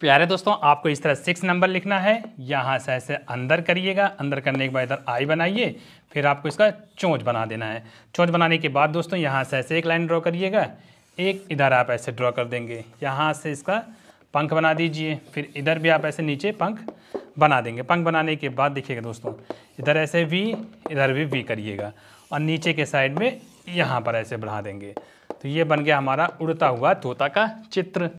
प्यारे दोस्तों आपको इस तरह सिक्स नंबर लिखना है यहाँ से ऐसे अंदर करिएगा अंदर करने के बाद इधर आई बनाइए फिर आपको इसका चोंच बना देना है चोंच बनाने के बाद दोस्तों यहाँ से ऐसे एक लाइन ड्रॉ करिएगा एक इधर आप ऐसे ड्रॉ कर देंगे यहाँ से इसका पंख बना दीजिए फिर इधर भी आप ऐसे नीचे पंख बना देंगे पंख बनाने के बाद देखिएगा दोस्तों इधर ऐसे वी इधर भी वी करिएगा और नीचे के साइड में यहाँ पर ऐसे बढ़ा देंगे तो ये बन गया हमारा उड़ता हुआ तोता का चित्र